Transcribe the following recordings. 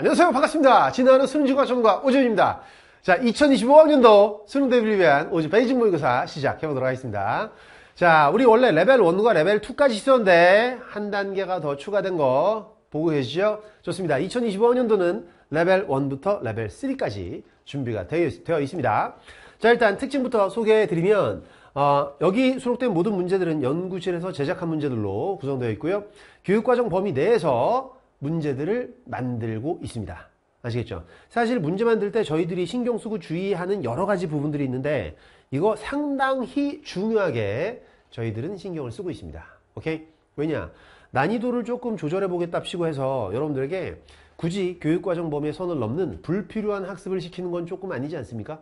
안녕하세요. 반갑습니다. 지나는 수능지과 전문가 오지훈입니다. 자, 2025학년도 수능 대비를 위한 오지 베이징 모의고사 시작해보도록 하겠습니다. 자, 우리 원래 레벨 1과 레벨 2까지 있었는데 한 단계가 더 추가된 거 보고 계시죠? 좋습니다. 2025학년도는 레벨 1부터 레벨 3까지 준비가 되어 있습니다. 자, 일단 특징부터 소개해드리면 어, 여기 수록된 모든 문제들은 연구실에서 제작한 문제들로 구성되어 있고요. 교육과정 범위 내에서 문제들을 만들고 있습니다. 아시겠죠? 사실 문제 만들 때 저희들이 신경 쓰고 주의하는 여러 가지 부분들이 있는데 이거 상당히 중요하게 저희들은 신경을 쓰고 있습니다. 오케이? 왜냐? 난이도를 조금 조절해 보겠답시고 해서 여러분들에게 굳이 교육과정 범위의 선을 넘는 불필요한 학습을 시키는 건 조금 아니지 않습니까?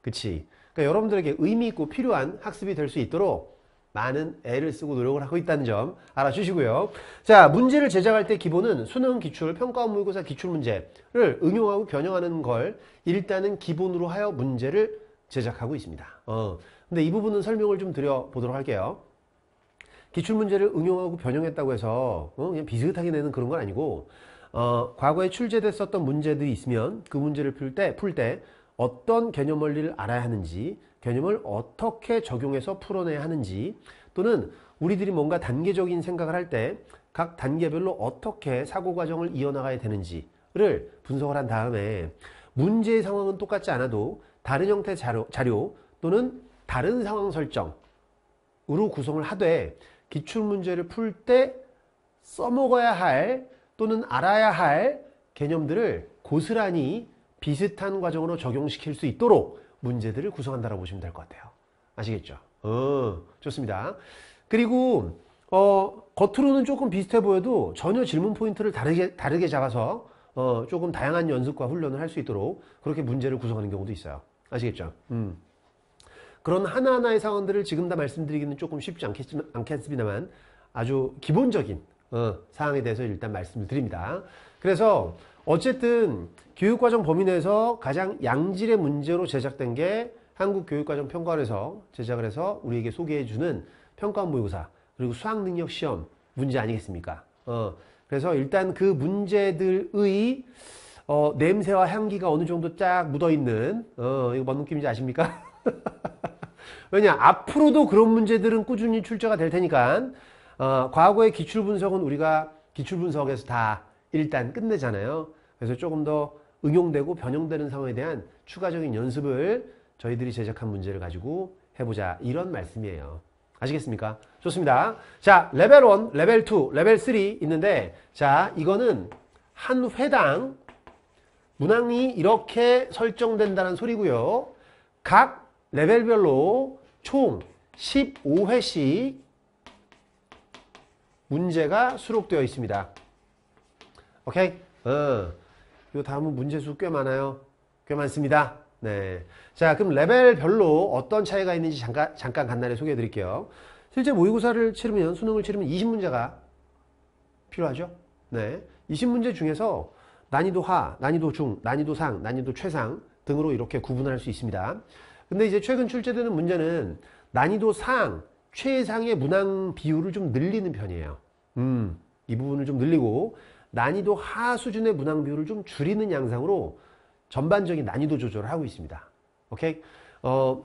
그치? 그러니까 여러분들에게 의미 있고 필요한 학습이 될 수 있도록 많은 애를 쓰고 노력을 하고 있다는 점 알아주시고요. 자, 문제를 제작할 때 기본은 수능 기출, 평가원 모의고사 기출 문제를 응용하고 변형하는 걸 일단은 기본으로 하여 문제를 제작하고 있습니다. 어, 근데 이 부분은 설명을 좀 드려보도록 할게요. 기출 문제를 응용하고 변형했다고 해서 어, 그냥 비슷하게 내는 그런 건 아니고 어, 과거에 출제됐었던 문제들이 있으면 그 문제를 풀 때, 풀때 어떤 개념 원리를 알아야 하는지 개념을 어떻게 적용해서 풀어내야 하는지 또는 우리들이 뭔가 단계적인 생각을 할 때 각 단계별로 어떻게 사고 과정을 이어나가야 되는지를 분석을 한 다음에 문제의 상황은 똑같지 않아도 다른 형태의 자료, 자료 또는 다른 상황 설정으로 구성을 하되 기출문제를 풀 때 써먹어야 할 또는 알아야 할 개념들을 고스란히 비슷한 과정으로 적용시킬 수 있도록 문제들을 구성한다고 라 보시면 될 것 같아요. 아시겠죠? 어, 좋습니다. 그리고 어, 겉으로는 조금 비슷해 보여도 전혀 질문 포인트를 다르게, 다르게 잡아서 어, 조금 다양한 연습과 훈련을 할 수 있도록 그렇게 문제를 구성하는 경우도 있어요. 아시겠죠? 음. 그런 하나하나의 사황들을 지금 다 말씀드리기는 조금 쉽지 않겠지만, 않겠습니다만 아주 기본적인 어, 사항에 대해서 일단 말씀을 드립니다. 그래서 어쨌든 교육과정 범위 내에서 가장 양질의 문제로 제작된 게 한국교육과정 평가원에서 제작을 해서 우리에게 소개해주는 평가원 모의고사 그리고 수학능력 시험 문제 아니겠습니까? 어, 그래서 일단 그 문제들의 어, 냄새와 향기가 어느 정도 쫙 묻어있는 어, 이거 뭔 느낌인지 아십니까? 왜냐 앞으로도 그런 문제들은 꾸준히 출제가 될 테니까 어, 과거의 기출분석은 우리가 기출분석에서 다 일단 끝내잖아요. 그래서 조금 더 응용되고 변형되는 상황에 대한 추가적인 연습을 저희들이 제작한 문제를 가지고 해보자 이런 말씀이에요. 아시겠습니까? 좋습니다. 자 레벨 1, 레벨 2, 레벨 3 있는데 자 이거는 한 회당 문항이 이렇게 설정된다는 소리고요. 각 레벨별로 총 15회씩 문제가 수록되어 있습니다. 오케이? 어. 요 다음은 문제수 꽤 많아요. 꽤 많습니다. 네. 자, 그럼 레벨별로 어떤 차이가 있는지 잠깐, 잠깐 간단히 소개해 드릴게요. 실제 모의고사를 치르면, 수능을 치르면 20문제가 필요하죠. 네. 20문제 중에서 난이도 하, 난이도 중, 난이도 상, 난이도 최상 등으로 이렇게 구분할 수 있습니다. 근데 이제 최근 출제되는 문제는 난이도 상, 최상의 문항 비율을 좀 늘리는 편이에요. 음, 이 부분을 좀 늘리고 난이도 하 수준의 문항 비율을 좀 줄이는 양상으로 전반적인 난이도 조절을 하고 있습니다. 오케이? 어,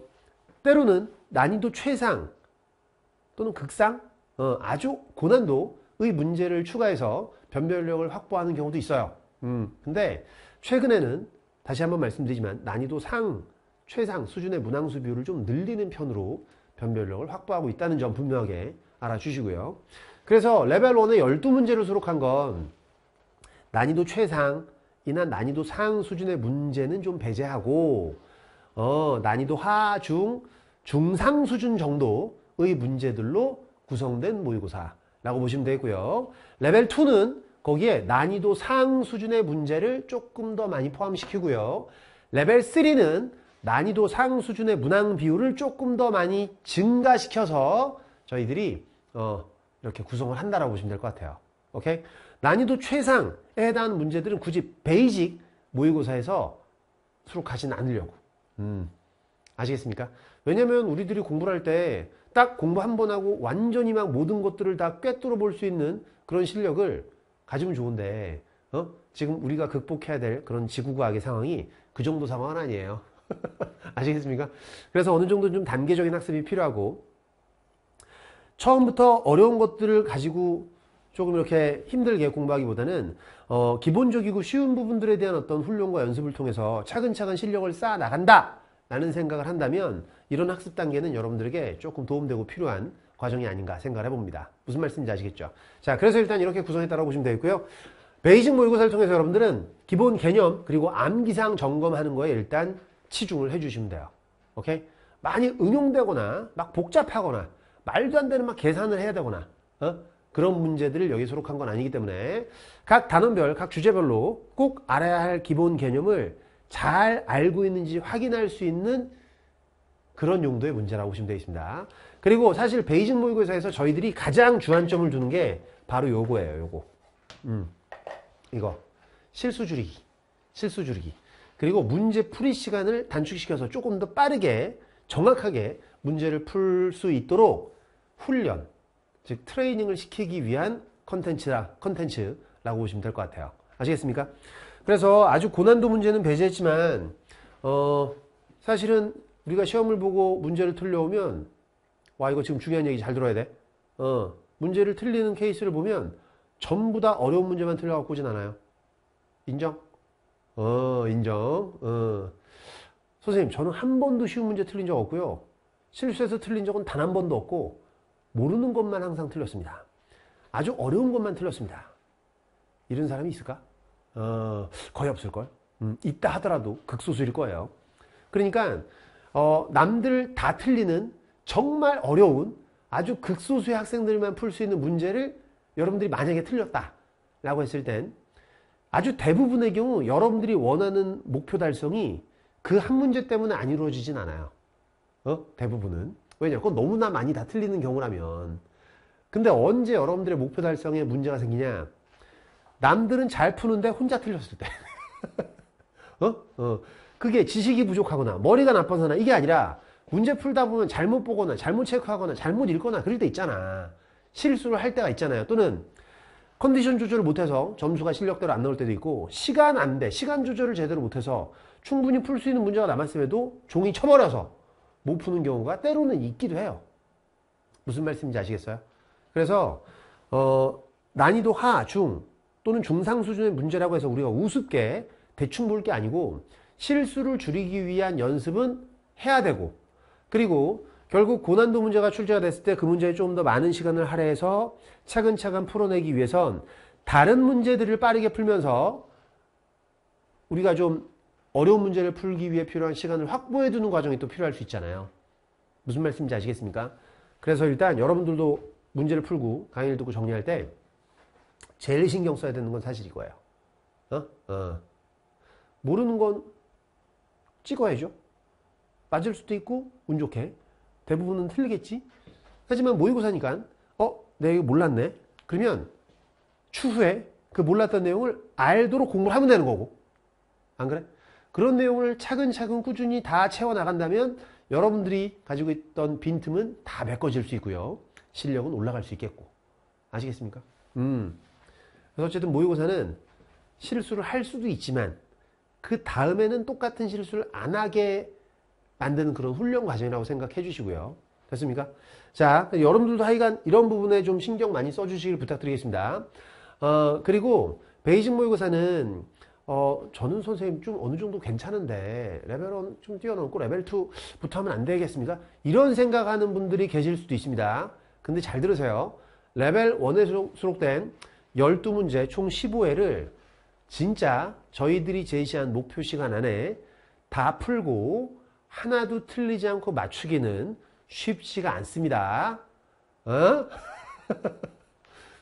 때로는 난이도 최상 또는 극상 어, 아주 고난도의 문제를 추가해서 변별력을 확보하는 경우도 있어요. 음, 근데 최근에는 다시 한번 말씀드리지만 난이도 상, 최상 수준의 문항수 비율을 좀 늘리는 편으로 변별력을 확보하고 있다는 점 분명하게 알아주시고요. 그래서 레벨 1에 12문제를 수록한 건 난이도 최상이나 난이도 상 수준의 문제는 좀 배제하고 어, 난이도 하, 중, 중상 수준 정도의 문제들로 구성된 모의고사라고 보시면 되고요. 레벨 2는 거기에 난이도 상 수준의 문제를 조금 더 많이 포함시키고요. 레벨 3는 난이도 상 수준의 문항 비율을 조금 더 많이 증가시켜서 저희들이 어, 이렇게 구성을 한다라고 보시면 될 것 같아요. 오케이? 난이도 최상에 대한 문제들은 굳이 베이직 모의고사에서 수록하진 않으려고 음. 아시겠습니까? 왜냐면 우리들이 공부를 할 때 딱 공부 한 번 하고 완전히 막 모든 것들을 다 꿰뚫어 볼 수 있는 그런 실력을 가지면 좋은데 어? 지금 우리가 극복해야 될 그런 지구과학의 상황이 그 정도 상황은 아니에요. 아시겠습니까? 그래서 어느 정도 좀 단계적인 학습이 필요하고 처음부터 어려운 것들을 가지고 조금 이렇게 힘들게 공부하기보다는 어, 기본적이고 쉬운 부분들에 대한 어떤 훈련과 연습을 통해서 차근차근 실력을 쌓아 나간다 라는 생각을 한다면 이런 학습 단계는 여러분들에게 조금 도움되고 필요한 과정이 아닌가 생각을 해봅니다. 무슨 말씀인지 아시겠죠? 자, 그래서 일단 이렇게 구성했다고 보시면 되겠고요. 베이직 모의고사를 통해서 여러분들은 기본 개념 그리고 암기상 점검하는 거에 일단 치중을 해주시면 돼요. 오케이? 많이 응용되거나 막 복잡하거나 말도 안 되는 막 계산을 해야 되거나 어? 그런 문제들을 여기 소록한 건 아니기 때문에 각 단원별, 각 주제별로 꼭 알아야 할 기본 개념을 잘 알고 있는지 확인할 수 있는 그런 용도의 문제라고 보시면 되겠습니다. 그리고 사실 베이징 모의고사에서 저희들이 가장 주안점을 주는 게 바로 요거예요, 요거. 음, 이거. 실수 줄이기. 실수 줄이기. 그리고 문제 풀이 시간을 단축시켜서 조금 더 빠르게, 정확하게 문제를 풀 수 있도록 훈련, 즉 트레이닝을 시키기 위한 컨텐츠다 컨텐츠라고 보시면 될 것 같아요. 아시겠습니까? 그래서 아주 고난도 문제는 배제했지만 어 사실은 우리가 시험을 보고 문제를 틀려오면 와 이거 지금 중요한 얘기 잘 들어야 돼. 어 문제를 틀리는 케이스를 보면 전부 다 어려운 문제만 틀려갖고 오진 않아요. 인정? 어 인정. 어. 선생님 저는 한 번도 쉬운 문제 틀린 적 없고요. 실수해서 틀린 적은 단 한 번도 없고 모르는 것만 항상 틀렸습니다. 아주 어려운 것만 틀렸습니다. 이런 사람이 있을까? 어, 거의 없을걸? 음, 있다 하더라도 극소수일 거예요. 그러니까 어, 남들 다 틀리는 정말 어려운 아주 극소수의 학생들만 풀 수 있는 문제를 여러분들이 만약에 틀렸다 라고 했을 땐 아주 대부분의 경우 여러분들이 원하는 목표 달성이 그 한 문제 때문에 안 이루어지진 않아요. 어? 대부분은. 왜냐? 그건 너무나 많이 다 틀리는 경우라면. 근데 언제 여러분들의 목표 달성에 문제가 생기냐? 남들은 잘 푸는데 혼자 틀렸을 때. 어? 어. 그게 지식이 부족하거나 머리가 나빠서나 이게 아니라 문제 풀다 보면 잘못 보거나 잘못 체크하거나 잘못 읽거나 그럴 때 있잖아. 실수를 할 때가 있잖아요. 또는 컨디션 조절을 못해서 점수가 실력대로 안 나올 때도 있고 시간 안 돼. 시간 조절을 제대로 못해서 충분히 풀 수 있는 문제가 남았음에도 종이 쳐버려서 못 푸는 경우가 때로는 있기도 해요. 무슨 말씀인지 아시겠어요? 그래서 어, 난이도 하, 중 또는 중상 수준의 문제라고 해서 우리가 우습게 대충 볼 게 아니고 실수를 줄이기 위한 연습은 해야 되고 그리고 결국 고난도 문제가 출제가 됐을 때 그 문제에 좀 더 많은 시간을 할애해서 차근차근 풀어내기 위해선 다른 문제들을 빠르게 풀면서 우리가 좀 어려운 문제를 풀기 위해 필요한 시간을 확보해 두는 과정이 또 필요할 수 있잖아요. 무슨 말씀인지 아시겠습니까? 그래서 일단 여러분들도 문제를 풀고 강의를 듣고 정리할 때 제일 신경 써야 되는 건 사실 이거예요. 어? 어. 모르는 건 찍어야죠. 맞을 수도 있고 운 좋게 대부분은 틀리겠지. 하지만 모의고사니까 어? 내가 네, 이거 몰랐네. 그러면 추후에 그 몰랐던 내용을 알도록 공부를 하면 되는 거고. 안 그래? 그런 내용을 차근차근 꾸준히 다 채워나간다면 여러분들이 가지고 있던 빈틈은 다 메꿔질 수 있고요. 실력은 올라갈 수 있겠고. 아시겠습니까? 음. 그래서 어쨌든 모의고사는 실수를 할 수도 있지만 그 다음에는 똑같은 실수를 안 하게 만드는 그런 훈련 과정이라고 생각해 주시고요. 됐습니까? 자, 여러분들도 하여간 이런 부분에 좀 신경 많이 써주시길 부탁드리겠습니다. 어, 그리고 베이직 모의고사는 어, 저는 선생님 좀 어느 정도 괜찮은데 레벨 1좀 뛰어넘고 레벨 2부터 하면 안 되겠습니까? 이런 생각하는 분들이 계실 수도 있습니다. 근데 잘 들으세요. 레벨 1에 수록된 12문제 총 15회를 진짜 저희들이 제시한 목표 시간 안에 다 풀고 하나도 틀리지 않고 맞추기는 쉽지가 않습니다. 어?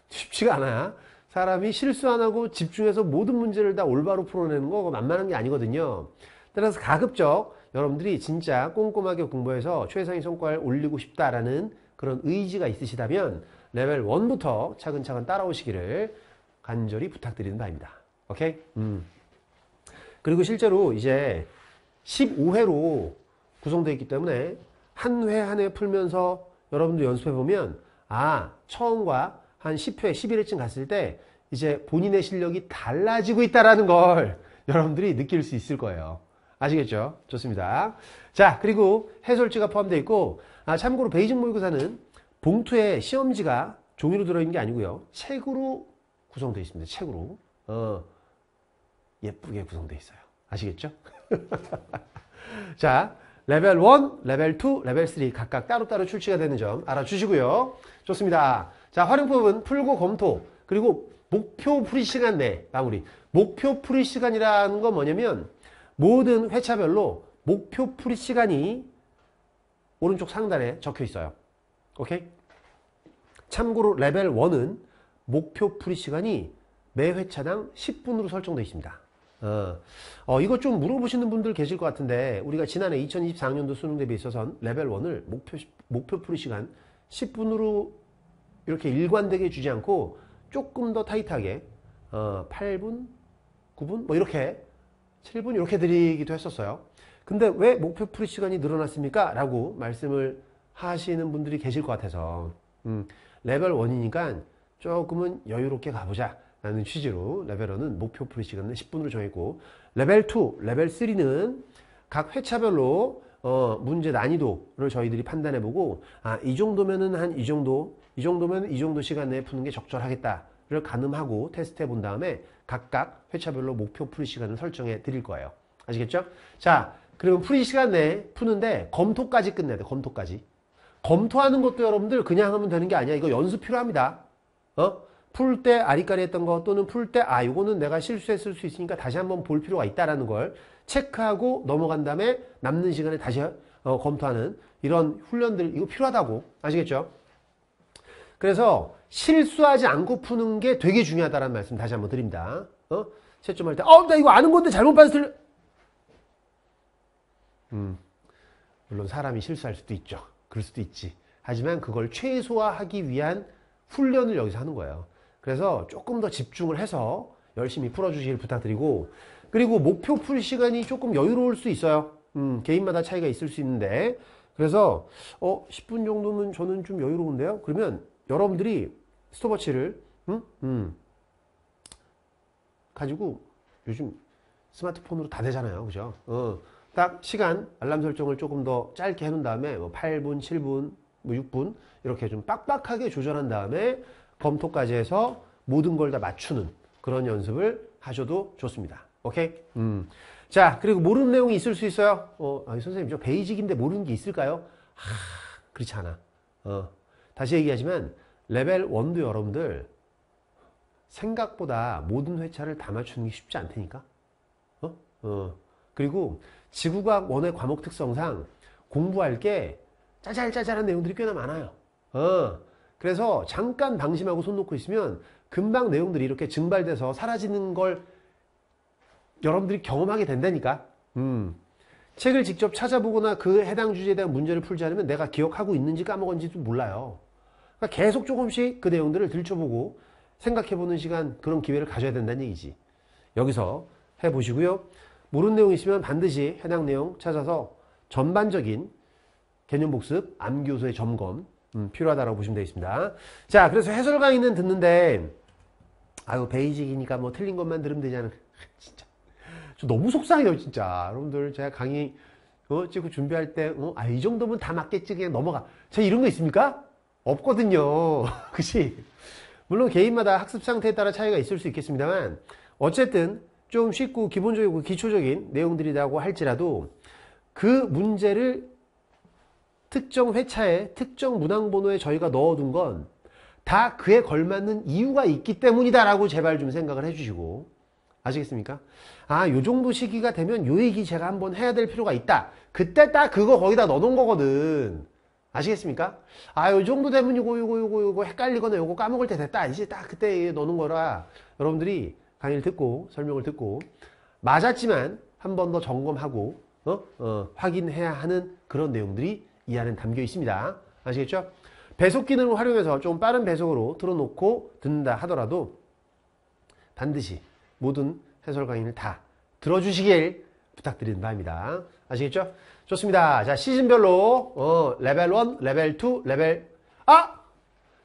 쉽지가 않아. 사람이 실수 안 하고 집중해서 모든 문제를 다 올바로 풀어내는 거 만만한 게 아니거든요. 따라서 가급적 여러분들이 진짜 꼼꼼하게 공부해서 최상의 성과를 올리고 싶다라는 그런 의지가 있으시다면 레벨 1부터 차근차근 따라오시기를 간절히 부탁드리는 바입니다. 오케이? 음. 그리고 실제로 이제 15회로 구성되어 있기 때문에 한 회 한 회 풀면서 여러분도 연습해 보면 아 처음과 한 10회, 11회쯤 갔을 때 이제 본인의 실력이 달라지고 있다라는 걸 여러분들이 느낄 수 있을 거예요. 아시겠죠? 좋습니다. 자, 그리고 해설지가 포함되어 있고 아, 참고로 베이징 모의고사는 봉투에 시험지가 종이로 들어있는 게 아니고요. 책으로 구성되어 있습니다. 책으로. 어, 예쁘게 구성되어 있어요. 아시겠죠? 자, 레벨 1, 레벨 2, 레벨 3 각각 따로따로 출시가 되는 점 알아주시고요. 좋습니다. 자, 활용법은 풀고 검토, 그리고 목표 풀이 시간 내 마무리. 목표 풀이 시간이라는 건 뭐냐면 모든 회차별로 목표 풀이 시간이 오른쪽 상단에 적혀 있어요. 오케이? 참고로 레벨 1은 목표 풀이 시간이 매 회차당 10분으로 설정되어 있습니다. 어, 어, 이거 좀 물어보시는 분들 계실 것 같은데 우리가 지난해 2024학년도 수능 대비에 있어서 레벨 1을 목표, 목표 풀이 시간 10분으로 이렇게 일관되게 주지 않고 조금 더 타이트하게 어, 8분, 9분 뭐 이렇게 7분 이렇게 드리기도 했었어요. 근데 왜 목표 풀이 시간이 늘어났습니까? 라고 말씀을 하시는 분들이 계실 것 같아서 음, 레벨 1이니까 조금은 여유롭게 가보자 라는 취지로 레벨 1은 목표 풀이 시간을 10분으로 정했고 레벨 2, 레벨 3는 각 회차별로 어, 문제 난이도를 저희들이 판단해보고 아, 이 정도면은 한 이 정도 이 정도면 이 정도 시간 내에 푸는 게 적절하겠다를 가늠하고 테스트해 본 다음에 각각 회차별로 목표 풀이 시간을 설정해 드릴 거예요. 아시겠죠? 자, 그러면 풀이 시간 내에 푸는데 검토까지 끝내야 돼. 검토까지. 검토하는 것도 여러분들 그냥 하면 되는 게 아니야. 이거 연습 필요합니다. 어? 풀 때 아리까리 했던 거 또는 풀 때 아, 이거는 내가 실수했을 수 있으니까 다시 한번 볼 필요가 있다라는 걸 체크하고 넘어간 다음에 남는 시간에 다시 어, 검토하는 이런 훈련들 이거 필요하다고 아시겠죠? 그래서 실수하지 않고 푸는 게 되게 중요하다는 말씀 다시 한번 드립니다. 어? 채점할 때, 어, 나 이거 아는 건데 잘못 봤을 틀... 음, 물론 사람이 실수할 수도 있죠. 그럴 수도 있지. 하지만 그걸 최소화하기 위한 훈련을 여기서 하는 거예요. 그래서 조금 더 집중을 해서 열심히 풀어주시길 부탁드리고, 그리고 목표 풀 시간이 조금 여유로울 수 있어요. 음, 개인마다 차이가 있을 수 있는데, 그래서, 어, 10분 정도면 저는 좀 여유로운데요? 그러면 여러분들이 스톱워치를 음? 음. 가지고 요즘 스마트폰으로 다 되잖아요. 그죠? 어, 딱 시간, 알람 설정을 조금 더 짧게 해놓은 다음에 뭐 8분, 7분, 뭐 6분 이렇게 좀 빡빡하게 조절한 다음에 검토까지 해서 모든 걸 다 맞추는 그런 연습을 하셔도 좋습니다. 오케이? 음. 자, 그리고 모르는 내용이 있을 수 있어요. 어, 아니, 선생님, 저 베이직인데 모르는 게 있을까요? 하, 그렇지 않아. 어, 다시 얘기하지만 레벨 1도 여러분들 생각보다 모든 회차를 다 맞추는 게 쉽지 않다니까. 어? 어. 그리고 지구과학 원의 과목 특성상 공부할 게 짜잘짜잘한 내용들이 꽤나 많아요. 어. 그래서 잠깐 방심하고 손 놓고 있으면 금방 내용들이 이렇게 증발돼서 사라지는 걸 여러분들이 경험하게 된다니까. 음. 책을 직접 찾아보거나 그 해당 주제에 대한 문제를 풀지 않으면 내가 기억하고 있는지 까먹었는지도 몰라요. 그러니까 계속 조금씩 그 내용들을 들춰보고 생각해보는 시간 그런 기회를 가져야 된다는 얘기지. 여기서 해보시고요. 모르는 내용 이 있으면 반드시 해당 내용 찾아서 전반적인 개념 복습, 암교수의 점검 음, 필요하다고 보시면 되겠습니다. 자, 그래서 해설 강의는 듣는데 아유 베이직이니까 뭐 틀린 것만 들으면 되냐는 진짜 저 너무 속상해요 진짜. 여러분들 제가 강의 어, 찍고 준비할 때 어, 아, 이 정도면 다 맞겠지 그냥 넘어가. 제 이런 거 있습니까? 없거든요. 그치? 물론 개인마다 학습 상태에 따라 차이가 있을 수 있겠습니다만 어쨌든 좀 쉽고 기본적이고 기초적인 내용들이라고 할지라도 그 문제를 특정 회차에 특정 문항번호에 저희가 넣어둔 건 다 그에 걸맞는 이유가 있기 때문이다 라고 제발 좀 생각을 해주시고 아시겠습니까? 아, 요 정도 시기가 되면 요 얘기 제가 한번 해야 될 필요가 있다. 그때 딱 그거 거기다 넣어놓은 거거든. 아시겠습니까? 아, 요 정도 되면 이거, 이거, 이거, 이거 헷갈리거나 이거 까먹을 때 됐다. 이제 딱 그때 넣는 거라 여러분들이 강의를 듣고 설명을 듣고 맞았지만 한 번 더 점검하고 어? 어, 확인해야 하는 그런 내용들이 이 안에 담겨 있습니다. 아시겠죠? 배속 기능을 활용해서 좀 빠른 배속으로 틀어놓고 듣는다 하더라도 반드시 모든 해설 강의를 다 들어주시길 부탁드린는 바입니다. 아시겠죠? 좋습니다. 자, 시즌별로 어, 레벨 1, 레벨 2, 레벨 아!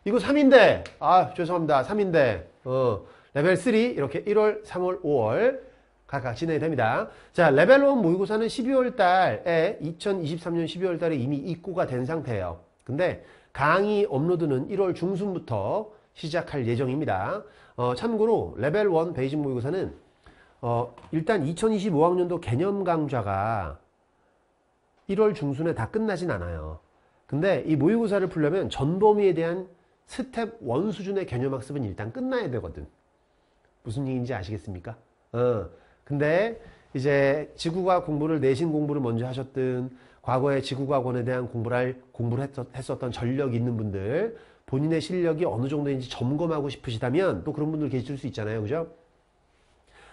이거 3인데. 아, 죄송합니다. 3인데. 어, 레벨 3 이렇게 1월, 3월, 5월 각각 진행이 됩니다. 자, 레벨 1 모의고사는 12월 달에 2023년 12월 달에 이미 입고가 된 상태예요. 근데 강의 업로드는 1월 중순부터 시작할 예정입니다. 어, 참고로 레벨 1 베이징 모의고사는 어, 일단 2025학년도 개념 강좌가 1월 중순에 다 끝나진 않아요. 근데 이 모의고사를 풀려면 전범위에 대한 스텝 원 수준의 개념 학습은 일단 끝나야 되거든. 무슨 얘기인지 아시겠습니까? 어. 근데 이제 지구과학 공부를 내신 공부를 먼저 하셨든 과거에 지구과학원에 대한 공부를 공부를 했었, 던 전력 이 있는 분들 본인의 실력이 어느 정도인지 점검하고 싶으시다면 또 그런 분들 계실 수 있잖아요. 그죠?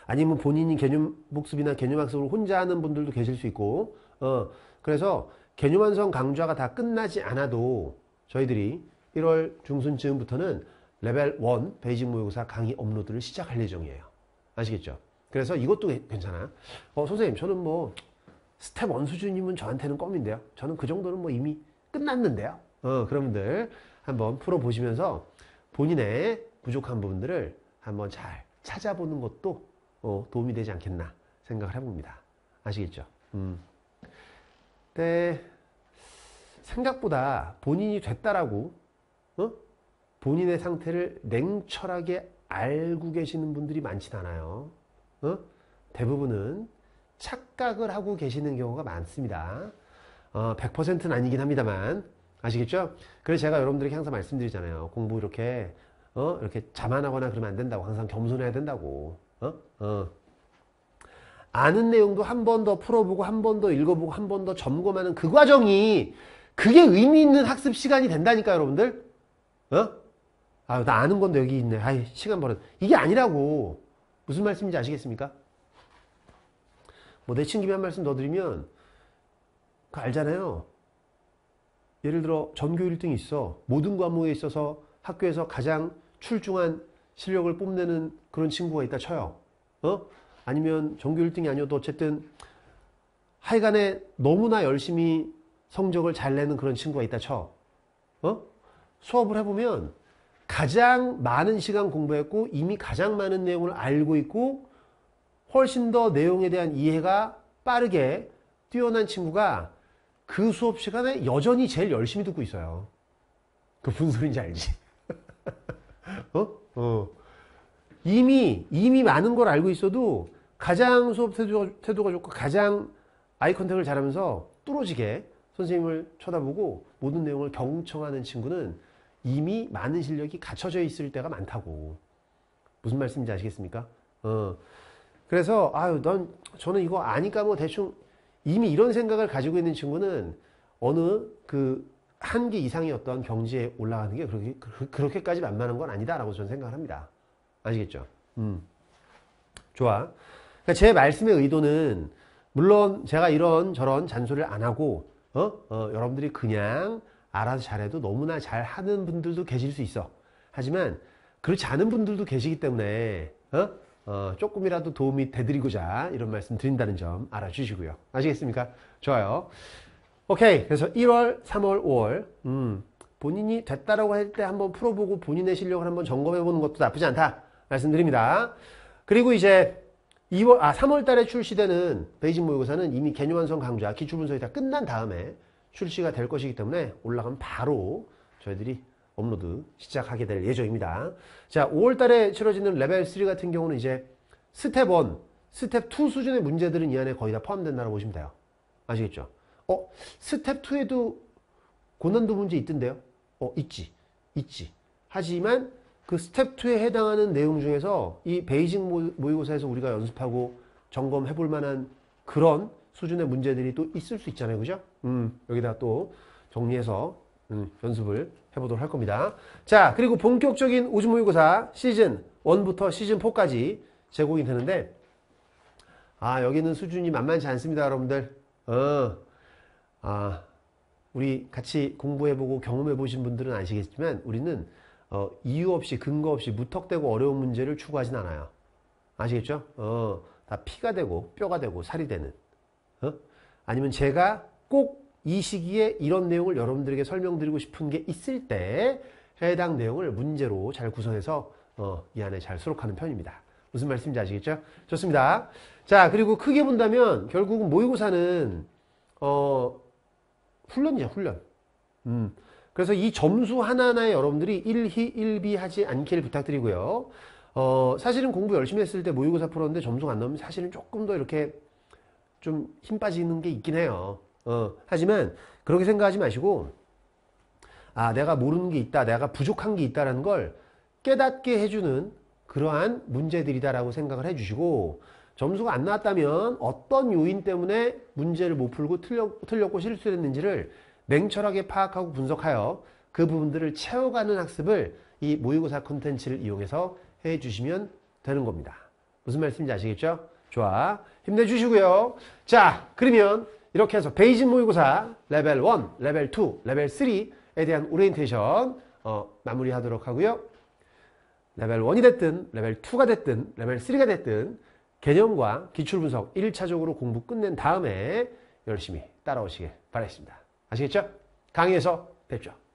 아니면 본인이 개념 복습이나 개념 학습을 혼자 하는 분들도 계실 수 있고 어 그래서 개념 완성 강좌가 다 끝나지 않아도 저희들이 1월 중순쯤부터는 레벨 1 베이직 모의고사 강의 업로드를 시작할 예정이에요. 아시겠죠? 그래서 이것도 괜찮아. 어, 선생님, 저는 뭐 스텝 1 수준이면 저한테는 껌인데요. 저는 그 정도는 뭐 이미 끝났는데요. 어, 그런 분들 한번 풀어보시면서 본인의 부족한 부분들을 한번 잘 찾아보는 것도 어, 도움이 되지 않겠나 생각을 해봅니다. 아시겠죠? 음. 근 네. 생각보다 본인이 됐다라고 어? 본인의 상태를 냉철하게 알고 계시는 분들이 많진 않아요. 어? 대부분은 착각을 하고 계시는 경우가 많습니다. 어, 100%는 아니긴 합니다만 아시겠죠? 그래서 제가 여러분들에게 항상 말씀드리잖아요. 공부 이렇게 어? 이렇게 자만하거나 그러면 안 된다고 항상 겸손해야 된다고 어? 어. 아는 내용도 한 번 더 풀어보고 한 번 더 읽어보고 한 번 더 점검하는 그 과정이 그게 의미 있는 학습 시간이 된다니까 여러분들 어? 아, 나 아는 건데 여기 있네. 아이, 시간 버렸. 이게 아니라고. 무슨 말씀인지 아시겠습니까? 뭐, 내친 김에 한 말씀 더 드리면, 그 알잖아요. 예를 들어, 전교 1등이 있어. 모든 과목에 있어서 학교에서 가장 출중한 실력을 뽐내는 그런 친구가 있다 쳐요. 어? 아니면 전교 1등이 아니어도 어쨌든 하여간에 너무나 열심히 성적을 잘 내는 그런 친구가 있다 쳐. 어? 수업을 해보면 가장 많은 시간 공부했고 이미 가장 많은 내용을 알고 있고 훨씬 더 내용에 대한 이해가 빠르게 뛰어난 친구가 그 수업 시간에 여전히 제일 열심히 듣고 있어요. 그 무슨 인지 알지? 어? 어. 이미 이미 많은 걸 알고 있어도 가장 수업 태도가, 태도가 좋고 가장 아이 컨택을 잘하면서 뚫어지게 선생님을 쳐다보고 모든 내용을 경청하는 친구는 이미 많은 실력이 갖춰져 있을 때가 많다고 무슨 말씀인지 아시겠습니까? 어. 그래서 아유 넌 저는 이거 아니까 뭐 대충 이미 이런 생각을 가지고 있는 친구는 어느 그 한개 이상의 어떤 경지에 올라가는 게 그렇게, 그렇게까지 만만한 건 아니다라고 저는 생각을 합니다. 아시겠죠? 음. 좋아. 그러니까 제 말씀의 의도는 물론 제가 이런 저런 잔소리를 안 하고 어? 어, 여러분들이 그냥 알아서 잘해도 너무나 잘 하는 분들도 계실 수 있어. 하지만 그렇지 않은 분들도 계시기 때문에 어? 어, 조금이라도 도움이 되드리고자 이런 말씀 드린다는 점 알아주시고요. 아시겠습니까? 좋아요. 오케이 그래서 1월 3월 5월 음, 본인이 됐다라고 할 때 한번 풀어보고 본인의 실력을 한번 점검해 보는 것도 나쁘지 않다 말씀드립니다 그리고 이제 2월 아 3월 달에 출시되는 베이징 모의고사는 이미 개념 완성 강좌 기출 분석이 다 끝난 다음에 출시가 될 것이기 때문에 올라가면 바로 저희들이 업로드 시작하게 될 예정입니다. 자, 5월 달에 치러지는 레벨 3 같은 경우는 이제 스텝 1, 스텝 2 수준의 문제들은 이 안에 거의 다 포함된다고 보시면 돼요. 아시겠죠? 어? 스텝 2에도 고난도 문제 있던데요? 어, 있지. 있지. 하지만 그 스텝 2에 해당하는 내용 중에서 이 베이징 모의고사에서 우리가 연습하고 점검해 볼 만한 그런 수준의 문제들이 또 있을 수 있잖아요. 그죠? 음, 여기다 또 정리해서 음, 연습을 해보도록 할 겁니다. 자, 그리고 본격적인 우주 모의고사 시즌 1부터 시즌 4까지 제공이 되는데 아, 여기는 수준이 만만치 않습니다, 여러분들. 어. 아, 우리 같이 공부해보고 경험해보신 분들은 아시겠지만 우리는 어, 이유 없이 근거 없이 무턱대고 어려운 문제를 추구하진 않아요. 아시겠죠? 어, 다 피가 되고 뼈가 되고 살이 되는 어? 아니면 제가 꼭 이 시기에 이런 내용을 여러분들에게 설명드리고 싶은 게 있을 때 해당 내용을 문제로 잘 구성해서 어, 이 안에 잘 수록하는 편입니다. 무슨 말씀인지 아시겠죠? 좋습니다. 자 그리고 크게 본다면 결국은 모의고사는 어, 훈련이죠, 훈련. 음. 그래서 이 점수 하나하나에 여러분들이 1희, 1비 하지 않기를 부탁드리고요. 어, 사실은 공부 열심히 했을 때 모의고사 풀었는데 점수가 안 나오면 사실은 조금 더 이렇게 좀 힘 빠지는 게 있긴 해요. 어, 하지만 그렇게 생각하지 마시고 아 내가 모르는 게 있다 내가 부족한 게 있다라는 걸 깨닫게 해주는 그러한 문제들이다라고 생각을 해주시고 점수가 안 나왔다면 어떤 요인 때문에 문제를 못 풀고 틀렸, 틀렸고 실수했는지를 냉철하게 파악하고 분석하여 그 부분들을 채워가는 학습을 이 모의고사 콘텐츠를 이용해서 해주시면 되는 겁니다. 무슨 말씀인지 아시겠죠? 좋아. 힘내주시고요. 자, 그러면 이렇게 해서 베이징 모의고사 레벨 1, 레벨 2, 레벨 3에 대한 오리엔테이션 어, 마무리하도록 하고요. 레벨 1이 됐든 레벨 2가 됐든 레벨 3가 됐든 개념과 기출 분석 1차적으로 공부 끝낸 다음에 열심히 따라오시길 바라겠습니다. 아시겠죠? 강의에서 뵙죠.